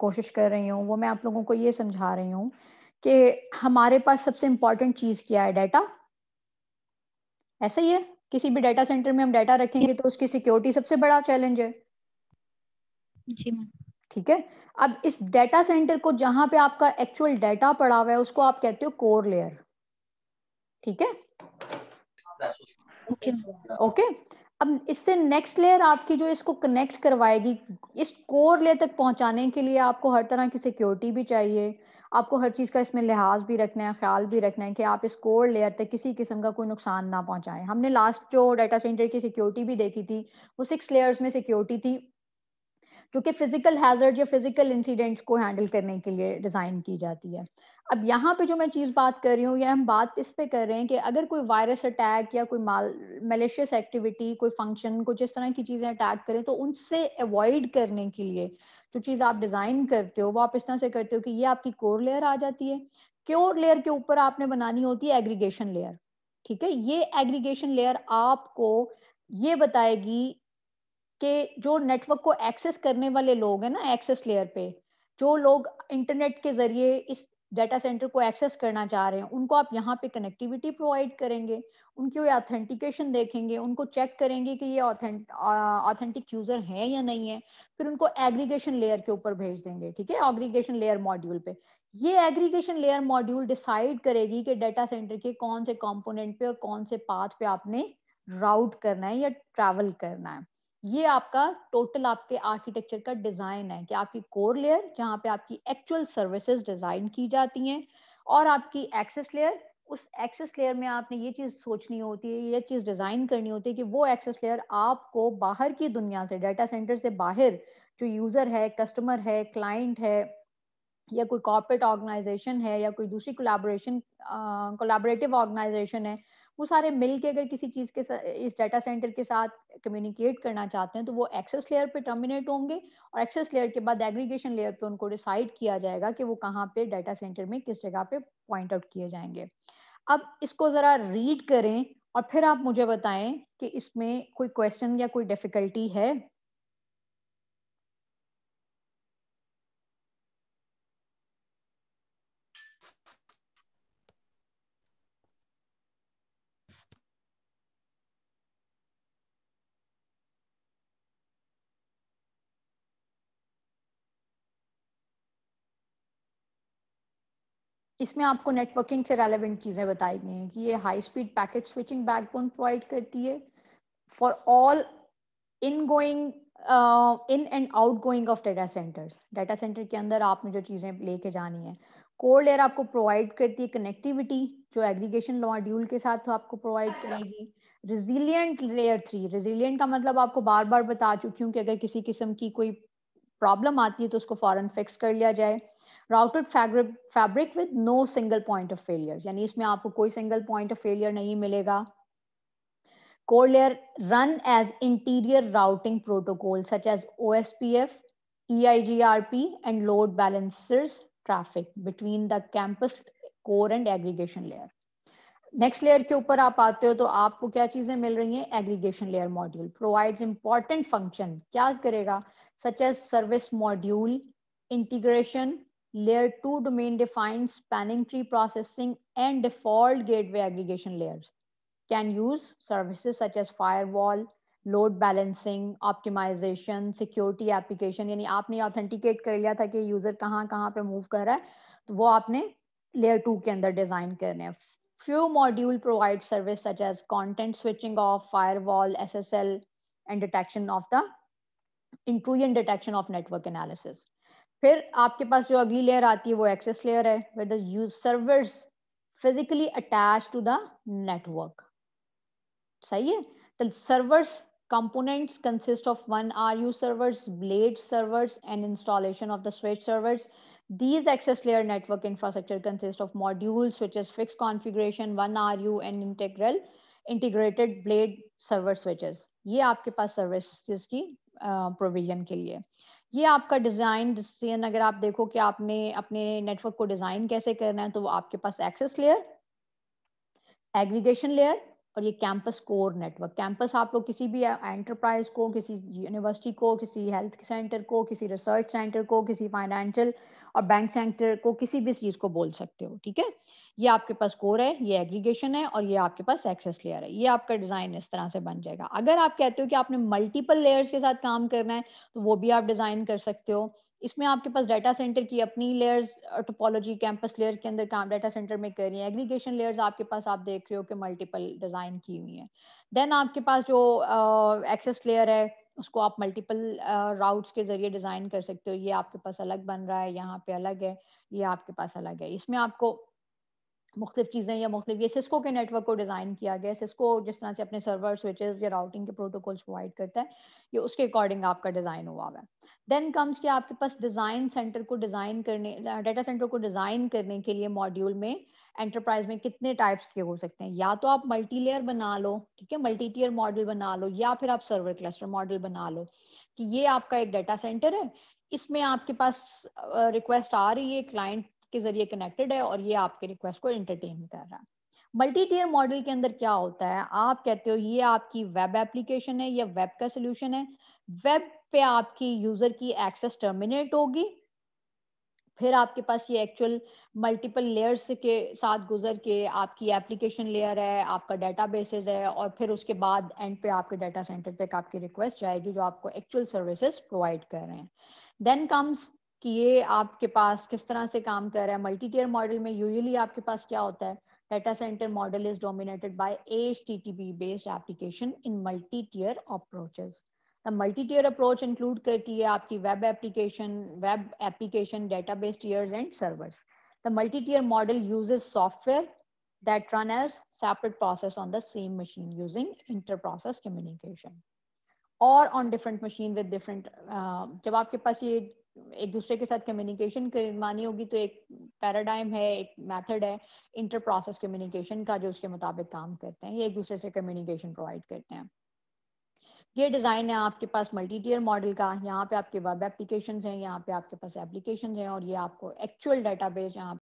कोशिश कर रही हूँ वो मैं आप लोगों को ये समझा रही हूँ कि हमारे पास सबसे इम्पोर्टेंट चीज़ क्या है डाटा ऐसा ही है किसी भी डाटा सेंटर में हम डाटा रखेंगे तो उसकी सिक्योरिटी सबसे बड़ा चैलेंज है जी ठीक है अब इस डाटा सेंटर को जहां पे आपका एक्चुअल डाटा पड़ा हुआ है उसको आप कहते हो कोर लेयर ठीक है ओके okay. Okay okay. अब इससे नेक्स्ट लेयर आपकी जो इसको कनेक्ट करवाएगी इस कोर लेयर तक पहुंचाने के लिए आपको हर तरह की सिक्योरिटी भी चाहिए आपको हर चीज़ का इसमें लिहाज भी रखना है ख्याल भी रखना है कि आप इस कोर लेयर तक किसी किस्म का कोई नुकसान ना पहुंचाएं हमने लास्ट जो डाटा सेंटर की सिक्योरिटी भी देखी थी वो सिक्स लेयर्स में सिक्योरिटी थी जो कि फिजिकल हैजर्ड या फिजिकल इंसिडेंट्स को हैंडल करने के लिए डिज़ाइन की जाती है अब यहाँ पे जो मैं चीज़ बात कर रही हूँ या हम बात इस पे कर रहे हैं कि अगर कोई वायरस अटैक या कोई माल मलेशियस एक्टिविटी कोई फंक्शन कुछ इस तरह की चीज़ें अटैक करें तो उनसे अवॉइड करने के लिए जो चीज़ आप डिज़ाइन करते हो वो आप इस तरह से करते हो कि ये आपकी कोर लेयर आ जाती है क्योर लेयर के ऊपर आपने बनानी होती है एग्रीगेशन लेयर ठीक है ये एग्रीगेशन लेयर आपको ये बताएगी कि जो नेटवर्क को एक्सेस करने वाले लोग हैं ना एक्सेस लेयर पे जो लोग इंटरनेट के जरिए इस डाटा सेंटर को एक्सेस करना चाह रहे हैं उनको आप यहाँ पे कनेक्टिविटी प्रोवाइड करेंगे उनकी ऑथेंटिकेशन देखेंगे उनको चेक करेंगे कि ये ऑथेंटिक यूजर हैं या नहीं है फिर उनको एग्रीगेशन लेयर के ऊपर भेज देंगे ठीक है ऑग्रीगेशन लेयर मॉड्यूल पे ये एग्रीगेशन लेयर मॉड्यूल डिसाइड करेगी कि डाटा सेंटर के कौन से कॉम्पोनेंट पे और कौन से पाथ पे आपने राउट करना है या ट्रेवल करना है ये आपका टोटल आपके आर्किटेक्चर का डिजाइन है कि आपकी कोर लेयर जहाँ पे आपकी एक्चुअल सर्विसेज डिजाइन की जाती हैं और आपकी एक्सेस लेयर उस एक्सेस लेयर में आपने ये चीज सोचनी होती है ये चीज डिजाइन करनी होती है कि वो एक्सेस लेयर आपको बाहर की दुनिया से डाटा सेंटर से बाहर जो यूजर है कस्टमर है क्लाइंट है या कोई कॉर्पोरेट ऑर्गेनाइजेशन है या कोई दूसरी कोलाबोरेशन कोलाबोरेटिव ऑर्गेनाइजेशन है वो सारे मिल के अगर किसी चीज के इस डाटा सेंटर के साथ कम्युनिकेट करना चाहते हैं तो वो एक्सेस लेयर पे टर्मिनेट होंगे और एक्सेस लेयर के बाद एग्रीगेशन लेयर पे उनको डिसाइड किया जाएगा कि वो कहाँ पे डाटा सेंटर में किस जगह पे पॉइंट आउट किए जाएंगे अब इसको जरा रीड करें और फिर आप मुझे बताएं कि इसमें कोई क्वेश्चन या कोई डिफिकल्टी है इसमें आपको नेटवर्किंग से रेलेवेंट चीज़ें बताई गई हैं कि ये high speed packet switching backbone provide करती है for all in going in and outgoing of data centres data centre के अंदर आपने जो चीज़ें लेके जानी है कोर लेयर आपको प्रोवाइड करती है कनेक्टिविटी जो एग्रीगेशन मॉड्यूल के साथ आपको प्रोवाइड करेगी रिजिलियंट लेयर थ्री रेजिलियंट का मतलब आपको बार बार बता चुकी हूँ कि अगर किसी किस्म की कोई प्रॉब्लम आती है तो उसको फॉरन फिक्स कर लिया जाए routed fabric fabric with no single point of failure यानी इसमें आपको कोई सिंगल पॉइंट ऑफ फेलियर नहीं मिलेगा core layer run as interior routing protocol such as O S P F I G R P and load balancers traffic between the campus core and aggregation layer next layer के ऊपर आप आते हो तो आपको क्या चीजें मिल रही हैं aggregation layer module provides important function क्या करेगा such as service module integration layer two domain defined spanning tree processing and default gateway aggregation layers can use services such as firewall, load balancing, optimization, security application यानी आपने authenticate कर लिया था कि user कहाँ कहाँ पे मूव कर रहा है तो वो आपने two टू के अंदर design करने few module provide service such as content switching off firewall ssl and detection of the intrusion detection of network analysis फिर आपके पास जो अगली लेयर आती है वो एक्सेस लेयर है where the use servers physically attach to the network सही है the servers components consist of one ru servers blade servers and installation of the switch servers these access layer network infrastructure consists of modules which is fixed configuration one ru and integral integrated blade server switches ये आपके पास services की provision के लिए ये आपका design decision अगर आप देखो कि आपने अपने नेटवर्क को डिज़ाइन कैसे करना है तो वो आपके पास एक्सेस लेयर एग्रीगेशन लेयर और ये कैंपस कोर नेटवर्क कैंपस आप लोग किसी भी एंटरप्राइज को किसी यूनिवर्सिटी को किसी हेल्थ सेंटर को किसी रिसर्च सेंटर को किसी फाइनेंशियल और बैंक सेंटर को किसी भी चीज़ को बोल सकते हो ठीक है ये आपके पास कोर है ये एग्रीगेशन है और ये आपके पास एक्सेस लेयर है ये आपका डिज़ाइन इस तरह से बन जाएगा अगर आप कहते हो कि आपने मल्टीपल लेयर्स के साथ काम करना है तो वो भी आप डिज़ाइन कर सकते हो इसमें आपके पास डाटा सेंटर की अपनी लेयर्स टोपोलॉजी कैंपस लेयर के अंदर काम डाटा सेंटर में कर रही है एग्रीगेशन लेयर्स आपके पास आप देख रहे हो कि मल्टीपल डिज़ाइन की हुई है देन आपके पास जो एक्सेस uh, लेयर है उसको आप मल्टीपल राउट्स uh, के ज़रिए डिज़ाइन कर सकते हो ये आपके पास अलग बन रहा है यहाँ पे अलग है ये आपके पास अलग है इसमें आपको मुख्तु चीज़ें या मुख्तु ये सिस्को के नेटवर्क को डिज़ाइन किया गया है सिस्को जिस तरह से अपने सर्वर स्विचेस या राउटिंग के प्रोटोकॉल्स प्रोवाइड करता है ये उसके अकॉर्डिंग आपका डिज़ाइन हुआ हुआ है देन कम्स कि आपके पास डिज़ाइन सेंटर को डिज़ाइन करने डेटा सेंटर को डिज़ाइन करने के लिए मॉड्यूल में एंटरप्राइज में कितने टाइप्स के हो सकते हैं या तो आप मल्टीलेयर बना लो ठीक है मल्टी टीयर मॉडल बना लो या फिर आप सर्वर क्लस्टर मॉडल बना लो कि ये आपका एक डाटा सेंटर है इसमें आपके पास रिक्वेस्ट आ रही है क्लाइंट के जरिए कनेक्टेड है और ये आपके रिक्वेस्ट को एंटरटेन कर रहा है मल्टी टीयर मॉडल के अंदर क्या होता है आप कहते हो ये आपकी वेब एप्लीकेशन है या वेब का सोल्यूशन है वेब पे आपकी यूजर की एक्सेस टर्मिनेट होगी फिर आपके पास ये एक्चुअल मल्टीपल लेयर्स के साथ गुजर के आपकी एप्लीकेशन लेयर है आपका डाटा बेसिस है और फिर उसके बाद एंड पे आपके डाटा सेंटर तक आपकी रिक्वेस्ट जाएगी जो आपको एक्चुअल सर्विसेज प्रोवाइड कर रहे हैं देन कम्स कि ये आपके पास किस तरह से काम कर रहा है मल्टी टीयर मॉडल में यूजली आपके पास क्या होता है data data center model is dominated T T based application in multi tier approaches multi tier approach include करती है आपकी web application web application database tiers and servers the multi tier model uses software that run as separate process on the same machine using inter-process communication or on different machine with different uh, जब आपके पास ये एक दूसरे के साथ communication करवानी होगी तो एक पैराडाइम है एक मेथड है इंटर प्रोसेस कम्युनिकेशन का जो उसके मुताबिक काम करते हैं ये एक दूसरे से कम्युनिकेशन प्रोवाइड करते हैं ये डिज़ाइन है आपके पास मल्टी टीयर मॉडल का यहाँ पे आपके वेब एप्लीकेशन हैं यहाँ पे आपके पास एप्लीकेशन हैं और ये आपको एक्चुअल डेटाबेस यहाँ